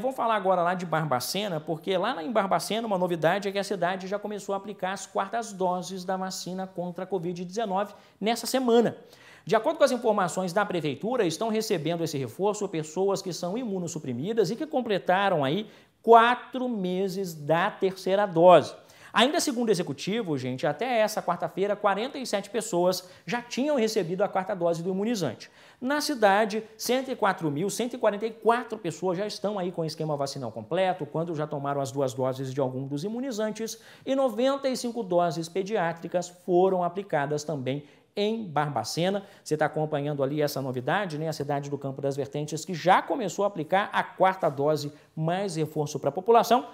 Vamos falar agora lá de Barbacena, porque lá em Barbacena uma novidade é que a cidade já começou a aplicar as quartas doses da vacina contra a Covid-19 nessa semana. De acordo com as informações da prefeitura, estão recebendo esse reforço pessoas que são imunossuprimidas e que completaram aí quatro meses da terceira dose. Ainda segundo o executivo, gente, até essa quarta-feira, 47 pessoas já tinham recebido a quarta dose do imunizante. Na cidade, 104.144 pessoas já estão aí com o esquema vacinal completo, quando já tomaram as duas doses de algum dos imunizantes, e 95 doses pediátricas foram aplicadas também em Barbacena. Você está acompanhando ali essa novidade, né? A cidade do Campo das Vertentes que já começou a aplicar a quarta dose mais reforço para a população.